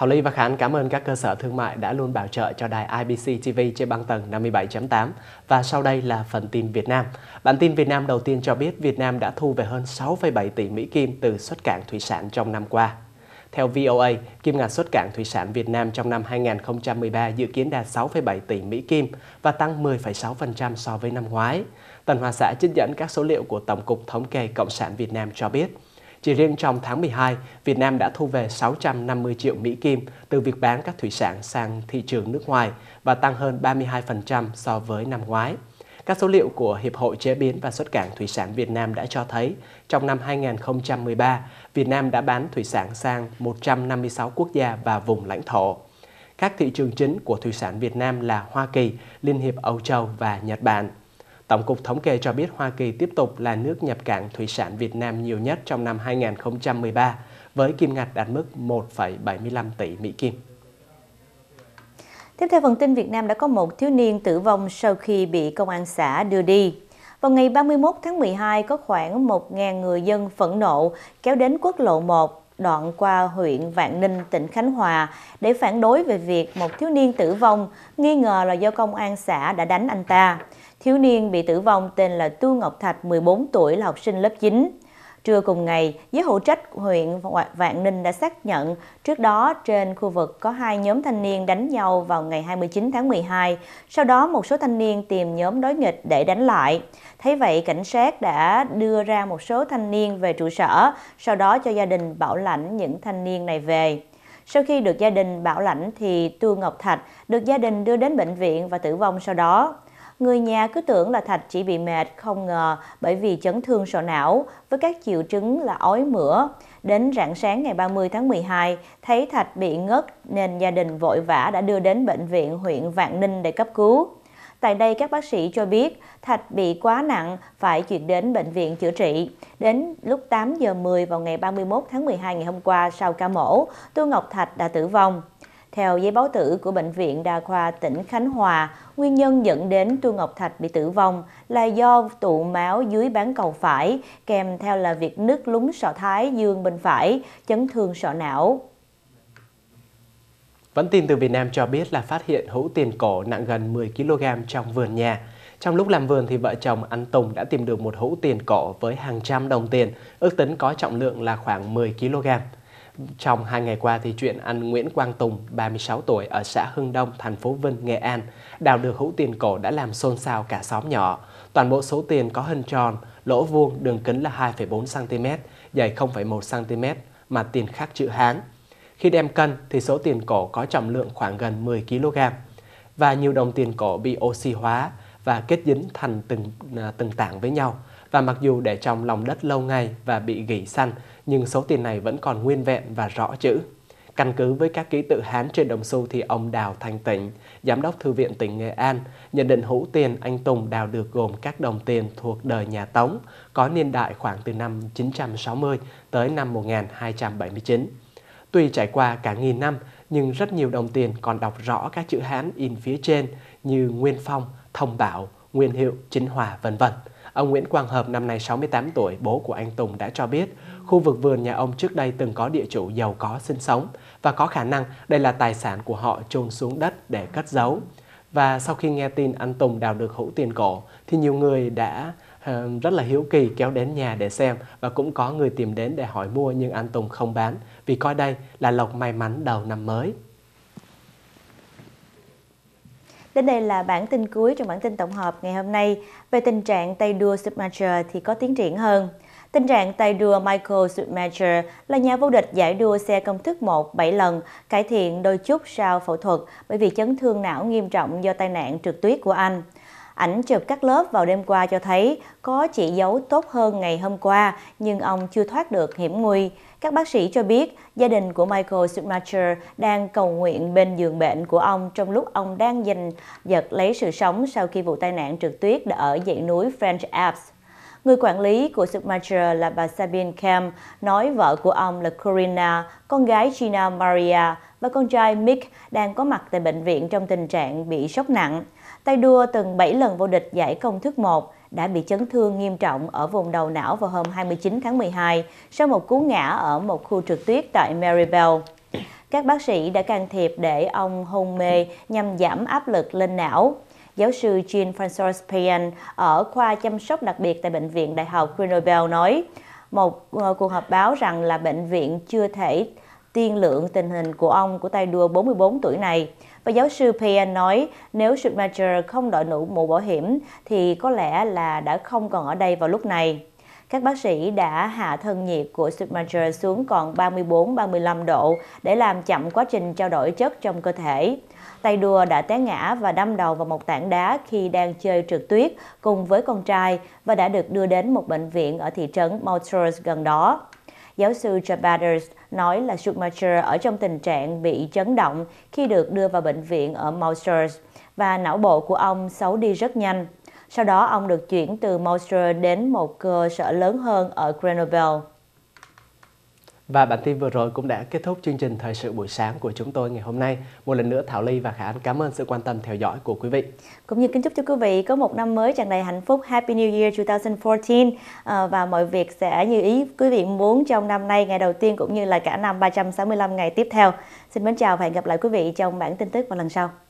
Thảo Ly và Khánh cảm ơn các cơ sở thương mại đã luôn bảo trợ cho đài IBC TV trên băng tầng 57.8. Và sau đây là phần tin Việt Nam. Bản tin Việt Nam đầu tiên cho biết Việt Nam đã thu về hơn 6,7 tỷ Mỹ Kim từ xuất cảng thủy sản trong năm qua. Theo VOA, kim ngạch xuất cảng thủy sản Việt Nam trong năm 2013 dự kiến đạt 6,7 tỷ Mỹ Kim và tăng 10,6% so với năm ngoái. Tần Hoa xã trích dẫn các số liệu của Tổng cục Thống kê Cộng sản Việt Nam cho biết – chỉ riêng trong tháng 12, Việt Nam đã thu về 650 triệu Mỹ Kim từ việc bán các thủy sản sang thị trường nước ngoài và tăng hơn 32% so với năm ngoái. Các số liệu của Hiệp hội Chế biến và Xuất cảng Thủy sản Việt Nam đã cho thấy, trong năm 2013, Việt Nam đã bán thủy sản sang 156 quốc gia và vùng lãnh thổ. Các thị trường chính của thủy sản Việt Nam là Hoa Kỳ, Liên hiệp Âu Châu và Nhật Bản. Tổng cục Thống kê cho biết Hoa Kỳ tiếp tục là nước nhập cảng thủy sản Việt Nam nhiều nhất trong năm 2013 với kim ngạch đạt mức 1,75 tỷ Mỹ Kim. Tiếp theo phần tin Việt Nam đã có một thiếu niên tử vong sau khi bị công an xã đưa đi. Vào ngày 31 tháng 12, có khoảng 1.000 người dân phẫn nộ kéo đến quốc lộ 1 đoạn qua huyện Vạn Ninh, tỉnh Khánh Hòa để phản đối về việc một thiếu niên tử vong nghi ngờ là do công an xã đã đánh anh ta. Thiếu niên bị tử vong tên là Tu Ngọc Thạch, 14 tuổi là học sinh lớp 9. Trưa cùng ngày, giới hữu trách huyện Vạn Ninh đã xác nhận trước đó trên khu vực có hai nhóm thanh niên đánh nhau vào ngày 29 tháng 12. Sau đó một số thanh niên tìm nhóm đối nghịch để đánh lại. Thấy vậy, cảnh sát đã đưa ra một số thanh niên về trụ sở, sau đó cho gia đình bảo lãnh những thanh niên này về. Sau khi được gia đình bảo lãnh thì Tu Ngọc Thạch được gia đình đưa đến bệnh viện và tử vong sau đó. Người nhà cứ tưởng là Thạch chỉ bị mệt, không ngờ bởi vì chấn thương sọ não với các triệu chứng là ói mửa. Đến rạng sáng ngày 30 tháng 12, thấy Thạch bị ngất nên gia đình vội vã đã đưa đến bệnh viện huyện Vạn Ninh để cấp cứu. Tại đây các bác sĩ cho biết Thạch bị quá nặng phải chuyển đến bệnh viện chữa trị. Đến lúc 8 giờ 10 vào ngày 31 tháng 12 ngày hôm qua sau ca mổ, Tô Ngọc Thạch đã tử vong. Theo giấy báo tử của Bệnh viện Đa khoa tỉnh Khánh Hòa, nguyên nhân dẫn đến Tuân Ngọc Thạch bị tử vong là do tụ máu dưới bán cầu phải, kèm theo là việc nứt lúng sọ thái dương bên phải, chấn thương sọ não. Vẫn tin từ Việt Nam cho biết là phát hiện hũ tiền cổ nặng gần 10 kg trong vườn nhà. Trong lúc làm vườn thì vợ chồng anh Tùng đã tìm được một hũ tiền cổ với hàng trăm đồng tiền, ước tính có trọng lượng là khoảng 10 kg. Trong hai ngày qua thì chuyện anh Nguyễn Quang Tùng, 36 tuổi ở xã Hưng Đông, thành phố Vinh, Nghệ An, đào được hũ tiền cổ đã làm xôn xao cả xóm nhỏ. Toàn bộ số tiền có hình tròn, lỗ vuông, đường kính là 2,4 cm, dày 0,1 cm mà tiền khắc chữ Hán. Khi đem cân thì số tiền cổ có trọng lượng khoảng gần 10 kg và nhiều đồng tiền cổ bị oxy hóa và kết dính thành từng à, từng tảng với nhau và mặc dù để trong lòng đất lâu ngày và bị gỉ săn, nhưng số tiền này vẫn còn nguyên vẹn và rõ chữ. Căn cứ với các ký tự Hán trên đồng xu thì ông Đào thành Tịnh, Giám đốc Thư viện tỉnh Nghệ An, nhận định hữu tiền anh Tùng đào được gồm các đồng tiền thuộc đời nhà Tống, có niên đại khoảng từ năm 960 tới năm 1279. Tuy trải qua cả nghìn năm, nhưng rất nhiều đồng tiền còn đọc rõ các chữ Hán in phía trên như Nguyên Phong, Thông Bảo, Nguyên Hiệu, Chính Hòa, vân vân. Ông Nguyễn Quang Hợp năm nay 68 tuổi, bố của anh Tùng đã cho biết, khu vực vườn nhà ông trước đây từng có địa chủ giàu có sinh sống và có khả năng đây là tài sản của họ chôn xuống đất để cất giấu. Và sau khi nghe tin anh Tùng đào được hũ tiền cổ thì nhiều người đã ờ, rất là hiếu kỳ kéo đến nhà để xem và cũng có người tìm đến để hỏi mua nhưng anh Tùng không bán vì coi đây là lộc may mắn đầu năm mới. Đến đây là bản tin cuối trong bản tin tổng hợp ngày hôm nay. Về tình trạng tay đua Schumacher thì có tiến triển hơn. Tình trạng tay đua Michael Schumacher là nhà vô địch giải đua xe công thức 1 7 lần, cải thiện đôi chút sau phẫu thuật bởi vì chấn thương não nghiêm trọng do tai nạn trượt tuyết của anh. Ảnh chụp các lớp vào đêm qua cho thấy có chỉ dấu tốt hơn ngày hôm qua, nhưng ông chưa thoát được hiểm nguy. Các bác sĩ cho biết gia đình của Michael Schumacher đang cầu nguyện bên giường bệnh của ông trong lúc ông đang giành giật lấy sự sống sau khi vụ tai nạn trượt tuyết đã ở dãy núi French Alps. Người quản lý của Schumacher là bà Sabine Kemp nói vợ của ông là Corinna, con gái Gina Maria và con trai Mick đang có mặt tại bệnh viện trong tình trạng bị sốc nặng. Tay đua từng 7 lần vô địch giải công thức 1 đã bị chấn thương nghiêm trọng ở vùng đầu não vào hôm 29 tháng 12 sau một cú ngã ở một khu trượt tuyết tại Maribel. Các bác sĩ đã can thiệp để ông hôn mê nhằm giảm áp lực lên não. Giáo sư Jean-François Payan ở khoa chăm sóc đặc biệt tại Bệnh viện Đại học Grenoble nói, một ờ, cuộc họp báo rằng là bệnh viện chưa thể tiên lượng tình hình của ông của tay đua 44 tuổi này. Và giáo sư Pierre nói nếu Schumacher không đội mũ mũ bảo hiểm thì có lẽ là đã không còn ở đây vào lúc này. Các bác sĩ đã hạ thân nhiệt của Schumacher xuống còn 34-35 độ để làm chậm quá trình trao đổi chất trong cơ thể. Tay đua đã té ngã và đâm đầu vào một tảng đá khi đang chơi trượt tuyết cùng với con trai và đã được đưa đến một bệnh viện ở thị trấn Montrose gần đó giáo sư Jabaders nói là Schumacher ở trong tình trạng bị chấn động khi được đưa vào bệnh viện ở Mousers và não bộ của ông xấu đi rất nhanh. Sau đó ông được chuyển từ Mousers đến một cơ sở lớn hơn ở Grenoble. Và bản tin vừa rồi cũng đã kết thúc chương trình Thời sự buổi sáng của chúng tôi ngày hôm nay. Một lần nữa Thảo Ly và Khả Anh cảm ơn sự quan tâm theo dõi của quý vị. Cũng như kính chúc cho quý vị có một năm mới tràn đầy hạnh phúc Happy New Year 2014 à, ờ, và mọi việc sẽ như ý quý vị muốn trong năm nay, ngày đầu tiên cũng như là cả năm 365 ngày tiếp theo. Xin mến chào và hẹn gặp lại quý vị trong bản tin tức vào lần sau.